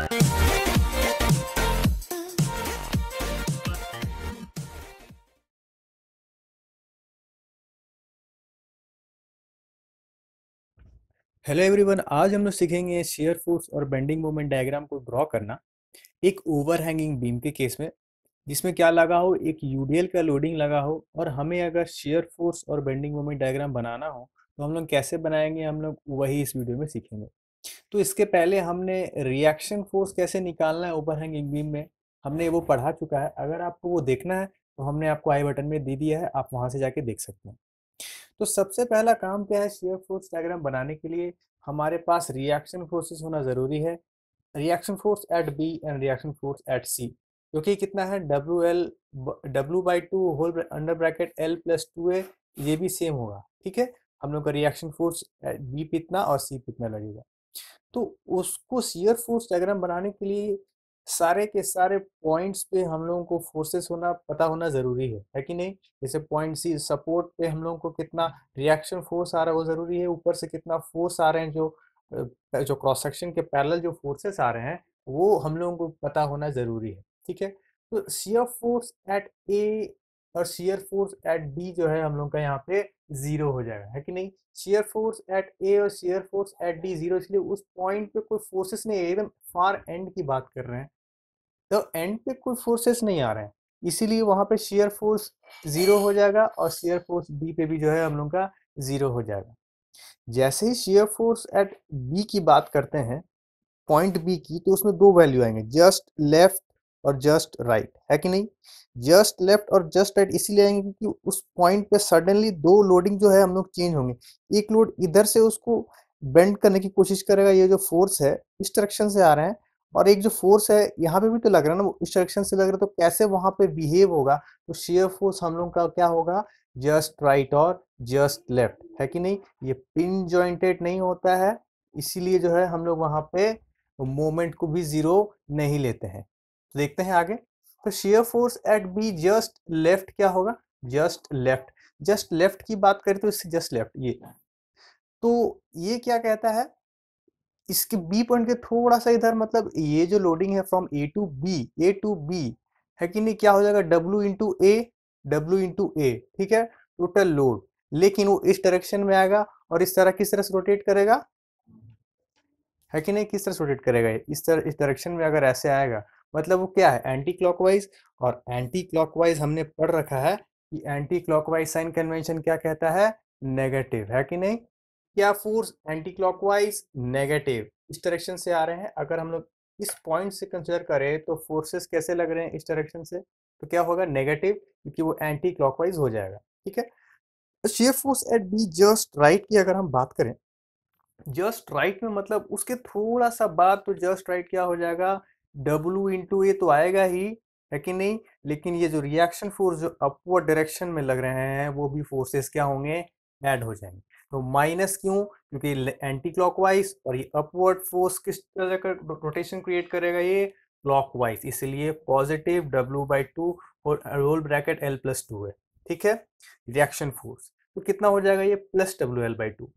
hello everyone आज हम लोग सीखेंगे शेयर फोर्स और बेंडिंग मोमेंट डायग्राम को ड्रॉ करना एक ओवरहैंगिंग बीम के केस में जिसमें क्या लगा हो एक यूडीएल का लोडिंग लगा हो और हमें अगर शेयर फोर्स और बेंडिंग मोमेंट डायग्राम बनाना हो तो हम लोग कैसे बनाएंगे हम लोग वही इस वीडियो में सीखेंगे तो इसके पहले हमने रिएक्शन फोर्स कैसे निकालना है ओवर हैंगिंग बीम में हमने वो पढ़ा चुका है अगर आपको वो देखना है तो हमने आपको आई बटन में दे दिया है आप वहां से जाके देख सकते हैं तो सबसे पहला काम क्या है शेयर फोर्स डायग्राम बनाने के लिए हमारे पास रिएक्शन फोर्सेस होना ज़रूरी है reaction force at B and reaction force at C जो कि कितना है W L W by two whole under bracket L plus two A ये भी सेम होगा ठीक है हम लोग का रिएक्शन फोर्स बी पे इतना और सी पे इतना लगेगा तो उसको सीयर फोर्स डायग्राम बनाने के लिए सारे के सारे पॉइंट्स पे हम लोगों को फोर्सेस होना पता होना जरूरी है है कि नहीं जैसे पॉइंट सी सपोर्ट पे हम लोगों को कितना रिएक्शन फोर्स आ रहा है वो जरूरी है ऊपर से कितना फोर्स आ रहे हैं जो जो क्रॉस सेक्शन के पैरेलल जो फोर्सेस आ रहे हैं वो हम लोगों को पता होना जरूरी है ठीक है तो सीयर फोर्स एट ए और शेयर फोर्स एट डी जो है हम लोग का यहाँ पे जीरो हो जाएगा है कि नहीं शेयर फोर्स एट ए और shear force at D zero इसलिए उस पॉइंट पे कोई फोर्सेस नहीं है एकदम फार एंड की बात कर रहे हैं तो एंड पे कोई फोर्सेस नहीं आ रहे हैं इसीलिए वहां पे शेयर फोर्स जीरो हो जाएगा और शेयर फोर्स बी पे भी जो है हम लोग का जीरो हो जाएगा जैसे ही शेयर फोर्स एट बी की बात करते हैं पॉइंट बी की तो उसमें दो वैल्यू आएंगे जस्ट लेफ्ट और जस्ट राइट right, है कि नहीं जस्ट लेफ्ट और जस्ट राइट right इसीलिए आएंगे क्योंकि उस पॉइंट पे सडनली दो लोडिंग जो है हम लोग चेंज होंगे एक लोड इधर से उसको बेंड करने की कोशिश करेगा ये जो फोर्स है इस डायरेक्शन से आ रहे हैं और एक जो फोर्स है यहाँ पे भी तो लग रहा है ना इस डायरेक्शन से लग रहा है तो कैसे वहां पे बिहेव होगा तो शेयर फोर्स हम लोग का क्या होगा जस्ट राइट और जस्ट लेफ्ट है कि नहीं ये पिन जॉइंटेड नहीं होता है इसीलिए जो है हम लोग वहां पे मोमेंट को भी जीरो नहीं लेते हैं देखते हैं आगे तो shear force at B just left क्या होगा जस्ट लेफ्ट जस्ट लेफ्ट की बात करें तो इससे जस्ट लेफ्ट ये तो ये क्या कहता है इसके बी पॉइंट के थोड़ा सा इधर मतलब ये जो लोडिंग है from A to B A to B है कि नहीं क्या हो जाएगा W into A W into A ठीक है टोटल लोड लेकिन वो इस डायरेक्शन में आएगा और इस तरह किस तरह से रोटेट करेगा है कि नहीं किस तरह से रोटेट करेगा इस तरह इस डायरेक्शन में अगर ऐसे आएगा मतलब वो क्या है एंटी क्लॉकवाइज और एंटी क्लॉकवाइज हमने पढ़ रखा है कि एंटी क्लॉकवाइज साइन कन्वेंशन क्या कहता है नेगेटिव है कि नहीं क्या फोर्स एंटी क्लॉकवाइज नेगेटिव इस डायरेक्शन से आ रहे हैं अगर हम लोग इस पॉइंट से कंसिडर करें तो फोर्सेस कैसे लग रहे हैं इस डायरेक्शन से तो क्या होगा नेगेटिव क्योंकि वो एंटी क्लॉकवाइज हो जाएगा ठीक है shear force at B just right की अगर हम बात करें जस्ट राइट right में मतलब उसके थोड़ा सा बाद तो जस्ट राइट right क्या हो जाएगा डब्लू इंटू ए तो आएगा ही है कि नहीं लेकिन ये जो रिएक्शन फोर्स जो अपवर्ड डायरेक्शन में लग रहे हैं वो भी फोर्सेस क्या होंगे ऐड हो जाएंगे तो माइनस क्यों क्योंकि एंटी क्लॉकवाइज और ये अपवर्ड फोर्स किस तरह का रोटेशन क्रिएट करेगा ये क्लॉकवाइज इसलिए पॉजिटिव डब्ल्यू बाई टू और whole bracket L plus two है ठीक है रिएक्शन फोर्स तो कितना हो जाएगा ये plus W L by two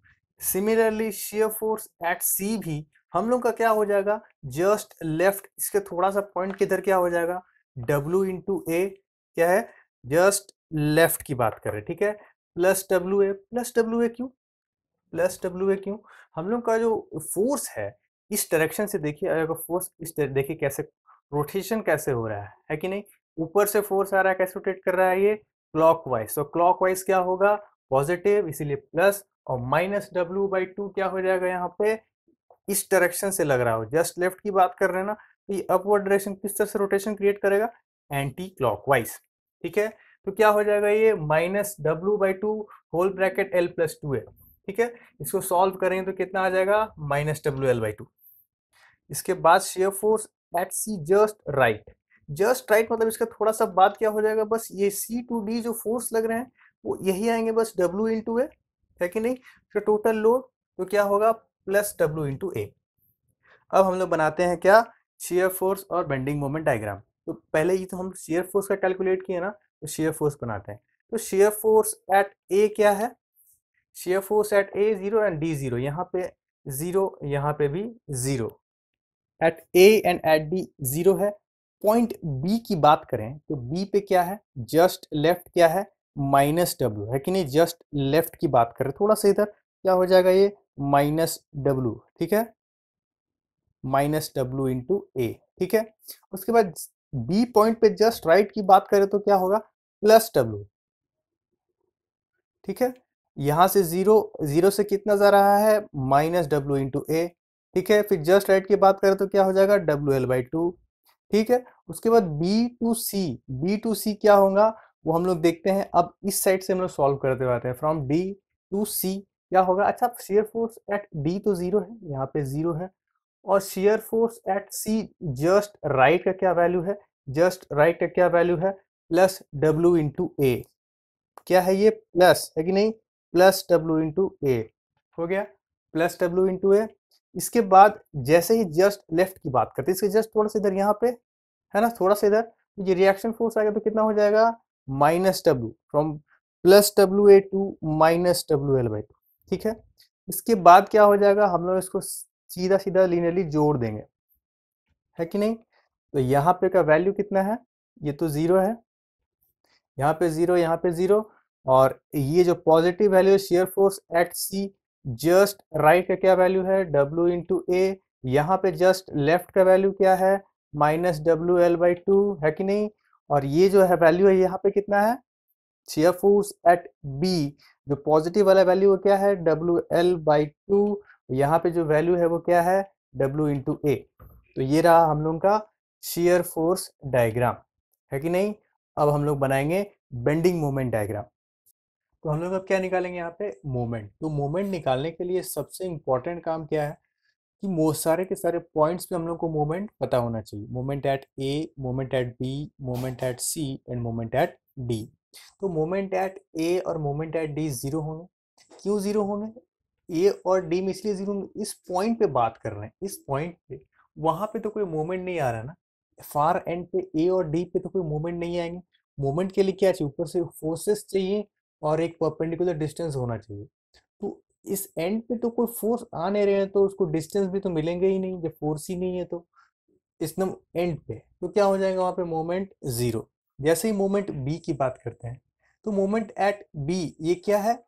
similarly shear force at C भी हम लोग का क्या हो जाएगा जस्ट लेफ्ट इसके थोड़ा सा पॉइंट किधर क्या हो जाएगा डब्ल्यू इंटू ए क्या है जस्ट लेफ्ट की बात करें ठीक है plus W A plus W A क्यों प्लस डब्ल्यू ए क्यों हम लोग का जो फोर्स है इस डायरेक्शन से देखिए अगर फोर्स इस देखिए कैसे रोटेशन कैसे हो रहा है है कि नहीं ऊपर से फोर्स आ रहा है कैसे रोटेट कर रहा है ये क्लॉकवाइज तो क्लॉकवाइज क्या होगा पॉजिटिव इसीलिए प्लस और माइनस डब्ल्यू बाई टू क्या हो जाएगा यहाँ पे इस डायरेक्शन से लग रहा हो जस्ट लेफ्ट की बात कर रहे हैं ना तो ये अपवर्ड डायरेक्शन किस तरह से रोटेशन क्रिएट करेगा एंटी वाइज ठीक है तो क्या हो जाएगा ये minus W by two whole bracket L plus two है ठीक है इसको सॉल्व करेंगे तो कितना आ जाएगा minus W L by two इसके बाद shear force at C just right just right मतलब इसका थोड़ा सा बात क्या हो जाएगा बस ये सी टू डी जो फोर्स लग रहे हैं वो यही आएंगे बस डब्ल्यू इन टू है है कि नहीं तो टोटल लोड तो क्या होगा प्लस डब्ल्यू इंटू ए अब हम लोग बनाते हैं क्या शेयर फोर्स और बेंडिंग मोमेंट डायग्राम तो पहले ये तो हम शेयर फोर्स का कैलकुलेट किए ना तो शेयर फोर्स बनाते हैं तो शेयर फोर्स एट ए क्या है shear force at A zero and D zero यहाँ पे जीरो यहाँ पे भी zero at A and at D zero है पॉइंट बी की बात करें तो बी पे क्या है जस्ट लेफ्ट क्या है माइनस डब्ल्यू है कि नहीं जस्ट लेफ्ट की बात करें थोड़ा सा इधर क्या हो जाएगा ये माइनस डब्ल्यू ठीक है माइनस डब्ल्यू इंटू ए ठीक है उसके बाद बी पॉइंट पे जस्ट राइट की बात करें तो क्या होगा प्लस डब्ल्यू ठीक है यहां से जीरो जीरो से कितना जा रहा है माइनस डब्ल्यू इंटू ए ठीक है फिर जस्ट राइट की बात करें तो क्या हो जाएगा डब्ल्यू एल बाई टू ठीक है उसके बाद B to C B to C क्या होगा वो हम लोग देखते हैं अब इस साइड से हम लोग सॉल्व करते जाते हैं फ्रॉम डी टू सी क्या होगा अच्छा शेयर फोर्स एट डी तो जीरो है यहाँ पे जीरो है और shear force at C just right का क्या वैल्यू है जस्ट राइट का क्या वैल्यू है प्लस डब्ल्यू इंटू ए क्या है ये प्लस है कि नहीं प्लस डब्ल्यू इंटू ए हो गया प्लस डब्ल्यू इंटू ए इसके बाद जैसे ही जस्ट लेफ्ट की बात करते हैं इसके जस्ट थोड़ा सा इधर यहाँ पे है ना थोड़ा सा इधर ये रिएक्शन फोर्स आएगा तो कितना हो जाएगा minus W from plus W A to minus W L by two ठीक है इसके बाद क्या हो जाएगा हम लोग इसको सीधा सीधा लीनियरली जोड़ देंगे है कि नहीं तो यहाँ पे का वैल्यू कितना है ये तो ज़ीरो है यहाँ पे ज़ीरो यहाँ पे ज़ीरो और ये जो पॉजिटिव वैल्यू है shear force at C just right का क्या वैल्यू है डब्ल्यू इंटू ए यहाँ पे जस्ट लेफ्ट का वैल्यू क्या है minus W L by two है कि नहीं और ये जो है वैल्यू है यहाँ पे कितना है चेयर फोर्स एट बी जो पॉजिटिव वाला वैल्यू क्या है डब्ल्यू एल बाई टू यहाँ पे जो वैल्यू है वो क्या है डब्ल्यू इंटू ए तो ये रहा हम लोग का शेयर फोर्स डायग्राम है कि नहीं अब हम लोग बनाएंगे बेंडिंग मोमेंट डायग्राम तो हम लोग अब क्या निकालेंगे यहाँ पे मोमेंट तो मोमेंट निकालने के लिए सबसे इंपॉर्टेंट काम क्या है कि सारे के सारे पॉइंट्स पे हम लोग को मोमेंट पता होना चाहिए moment at A moment at B moment at C and moment at D तो मोमेंट एट ए और मोमेंट एट डी ज़ीरो होंगे क्यों ज़ीरो होंगे ए और डी में इसलिए ज़ीरो इस पॉइंट पे बात कर रहे हैं इस पॉइंट पे वहां पे तो कोई मोमेंट नहीं आ रहा ना फार एंड पे ए और डी पे तो कोई मोमेंट नहीं आएंगे मोमेंट के लिए क्या चाहिए ऊपर से फोर्सेस चाहिए और एक परपेंडिकुलर डिस्टेंस होना चाहिए इस एंड पे तो कोई फोर्स आ नहीं रहे हैं तो उसको डिस्टेंस भी तो मिलेंगे ही नहीं जब फोर्स ही नहीं है तो इस नम एंड पे तो क्या हो जाएगा वहाँ पे मोमेंट ज़ीरो जैसे ही मोमेंट बी की बात करते हैं तो मोमेंट एट बी ये क्या है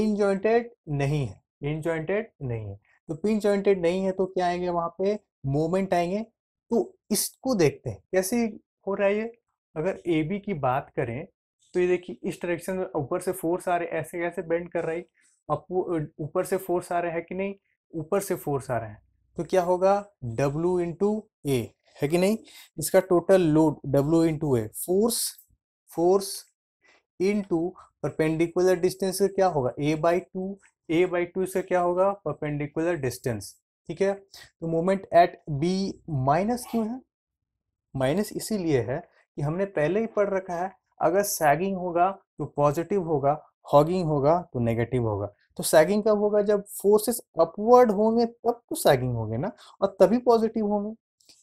इन जॉइंटेड नहीं है इन जॉइंटेड नहीं है तो पिन जॉइंटेड नहीं है तो क्या आएंगे वहाँ पे मोमेंट आएंगे तो इसको देखते हैं कैसे हो रहा है ये अगर ए बी की बात करें तो ये देखिए इस डायरेक्शन में ऊपर से फोर्स आ रहे ऐसे कैसे बेंड कर रहा है ऊपर से फोर्स आ रहा है कि नहीं ऊपर से फोर्स आ रहा है तो क्या होगा W इंटू ए है कि नहीं इसका total load W into A force force into perpendicular distance क्या होगा A by two A by two से क्या होगा परपेंडिकुलर डिस्टेंस ठीक है तो मोमेंट एट बी माइनस क्यों है माइनस इसीलिए है कि हमने पहले ही पढ़ रखा है अगर सैगिंग होगा तो पॉजिटिव होगा हॉगिंग होगा तो नेगेटिव होगा तो सैगिंग कब होगा जब फोर्सेस अपवर्ड होंगे तब तो सैगिंग होंगे ना और तभी पॉजिटिव होंगे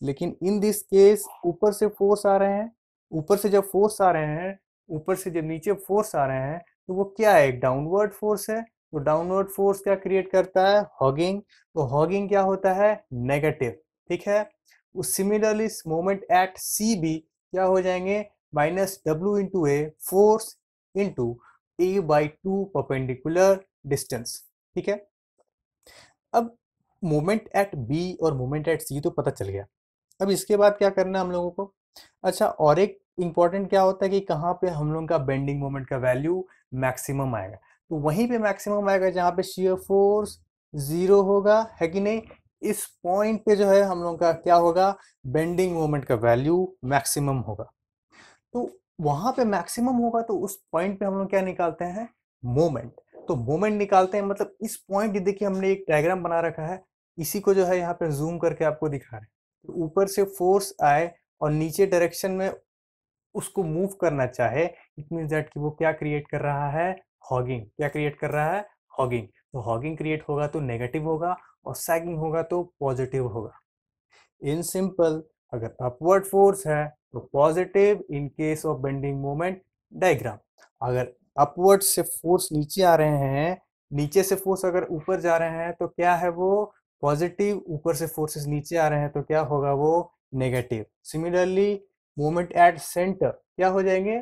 लेकिन इन दिस केस ऊपर से फोर्स आ रहे हैं ऊपर से जब फोर्स आ रहे हैं ऊपर से जब नीचे फोर्स आ रहे हैं तो वो क्या है डाउनवर्ड फोर्स है तो डाउनवर्ड फोर्स क्या क्रिएट करता है हॉगिंग तो हॉगिंग क्या होता है नेगेटिव ठीक है उस सिमिलरली मोमेंट एट सी भी क्या हो जाएंगे minus W into A force into A by two perpendicular distance ठीक है अब मोमेंट एट बी और मोमेंट एट सी तो पता चल गया अब इसके बाद क्या करना है हम लोगों को अच्छा और एक इंपॉर्टेंट क्या होता है कि कहाँ पे हम लोगों का बेंडिंग मोमेंट का वैल्यू मैक्सिमम आएगा तो वहीं पे मैक्सिमम आएगा जहाँ पे शियर फोर्स जीरो होगा है कि नहीं इस पॉइंट पे जो है हम लोगों का क्या होगा बेंडिंग मोमेंट का वैल्यू मैक्सिमम होगा तो वहां पे मैक्सिमम होगा तो उस पॉइंट पे हम लोग क्या निकालते हैं मोमेंट तो मोमेंट निकालते हैं मतलब इस पॉइंट देखिए हमने एक डायग्राम बना रखा है इसी को जो है यहाँ पे जूम करके आपको दिखा रहे हैं तो ऊपर से फोर्स आए और नीचे डायरेक्शन में उसको मूव करना चाहे इट मीन दैट कि वो क्या क्रिएट कर रहा है हॉगिंग क्या क्रिएट कर रहा है हॉगिंग तो हॉगिंग क्रिएट होगा तो नेगेटिव होगा और सैगिंग होगा तो पॉजिटिव होगा इन सिंपल अगर अपवर्ड फोर्स है तो positive in case of bending moment diagram अगर अपवर्ड से फोर्स नीचे आ रहे हैं नीचे से फोर्स अगर ऊपर जा रहे हैं तो क्या है वो पॉजिटिव ऊपर से फोर्सेस नीचे आ रहे हैं तो क्या होगा वो negative similarly moment at center क्या हो जाएंगे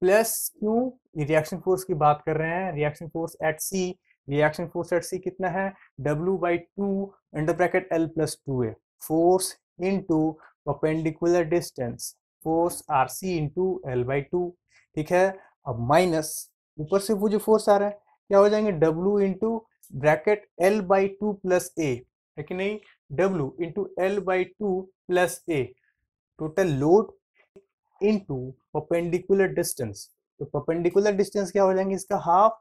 प्लस क्यू रिएक्शन फोर्स की बात कर रहे हैं reaction force at C reaction force at C कितना है W by two under bracket L plus two A force into perpendicular distance force R C into L by two ठीक है अब माइनस ऊपर से वो जो फोर्स आ रहा है क्या हो जाएंगे W into bracket L by two plus A है कि नहीं W into L by two plus A total load into perpendicular distance तो परपेंडिकुलर डिस्टेंस क्या हो जाएंगे इसका हाफ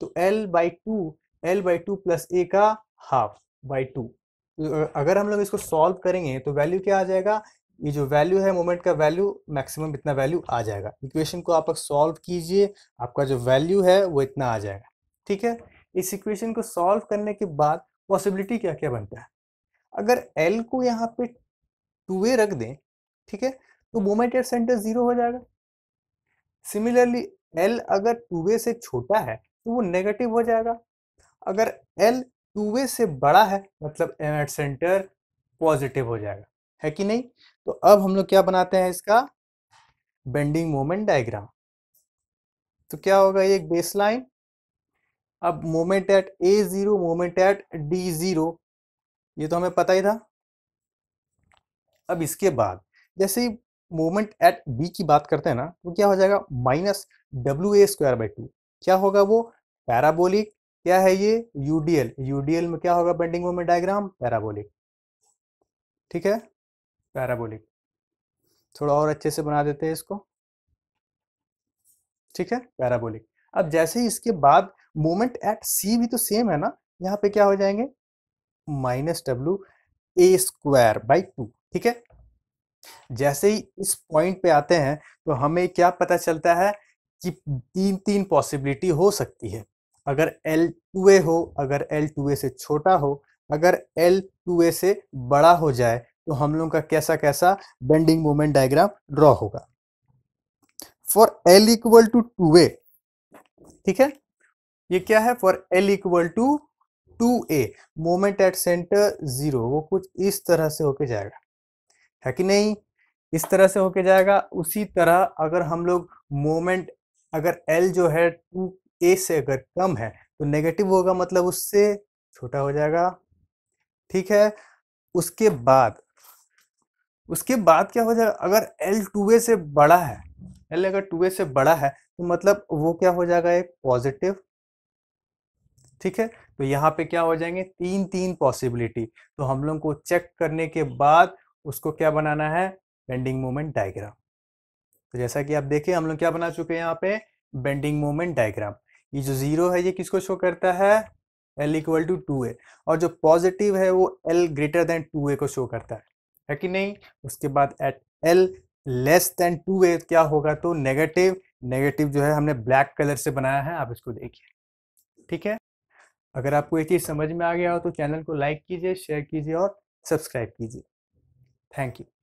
तो L by two L by two plus A का हाफ बाई टू अगर हम लोग इसको सॉल्व करेंगे तो वैल्यू क्या आ जाएगा ये जो वैल्यू है मोमेंट का वैल्यू मैक्सिमम इतना वैल्यू आ जाएगा इक्वेशन को आप सॉल्व कीजिए आपका जो वैल्यू है वो इतना आ जाएगा ठीक है इस इक्वेशन को सॉल्व करने के बाद पॉसिबिलिटी क्या क्या बनता है अगर एल को यहाँ पे टू ए रख दें ठीक है तो मोमेंट एट सेंटर जीरो हो जाएगा सिमिलरली एल अगर टू ए से छोटा है तो वो नेगेटिव हो जाएगा अगर एल टू ए से बड़ा है मतलब एम एट सेंटर पॉजिटिव हो जाएगा है कि नहीं तो अब हम लोग क्या बनाते हैं इसका बेंडिंग मोमेंट डायग्राम तो क्या होगा ये एक बेसलाइन अब moment at A zero moment at D zero ये तो हमें पता ही था अब इसके बाद जैसे ही मोमेंट एट बी की बात करते हैं ना तो क्या हो जाएगा minus W A square by two क्या होगा वो पैराबोलिक क्या है ये यूडीएल यूडीएल में क्या होगा बेंडिंग मोमेंट डायग्राम पैराबोलिक ठीक है पैराबोलिक थोड़ा और अच्छे से बना देते हैं इसको ठीक है पैराबोलिक अब जैसे ही इसके बाद मोमेंट एट सी भी तो सेम है ना यहाँ पे क्या हो जाएंगे minus W A square by two ठीक है जैसे ही इस पॉइंट पे आते हैं तो हमें क्या पता चलता है कि तीन तीन पॉसिबिलिटी हो सकती है अगर एल टू ए हो अगर एल टू ए से छोटा हो अगर एल टू ए से बड़ा हो जाए तो हम लोग का कैसा कैसा बेंडिंग मोमेंट डायग्राम ड्रॉ होगा for L equal to two A ठीक है ये क्या है for L equal to two A moment at center zero वो कुछ इस तरह से होके जाएगा है कि नहीं इस तरह से होके जाएगा उसी तरह अगर हम लोग मोमेंट अगर एल जो है टू ए से अगर कम है तो नेगेटिव होगा मतलब उससे छोटा हो जाएगा ठीक है उसके बाद उसके बाद क्या हो जाएगा अगर एल टू से बड़ा है एल अगर टू से बड़ा है तो मतलब वो क्या हो जाएगा एक पॉजिटिव ठीक है तो यहाँ पे क्या हो जाएंगे तीन तीन पॉसिबिलिटी तो हम लोग को चेक करने के बाद उसको क्या बनाना है बेंडिंग मोमेंट डायग्राम तो जैसा कि आप देखिए हम लोग क्या बना चुके हैं यहाँ पे बेंडिंग मोमेंट डायग्राम ये जो जीरो है ये किसको शो करता है L equal to two A और जो पॉजिटिव है वो L greater than two A को शो करता है है कि नहीं उसके बाद at L less than two A क्या होगा तो नेगेटिव नेगेटिव जो है हमने ब्लैक कलर से बनाया है आप इसको देखिए ठीक है अगर आपको ये चीज़ समझ में आ गया हो तो चैनल को लाइक कीजिए शेयर कीजिए और सब्सक्राइब कीजिए थैंक यू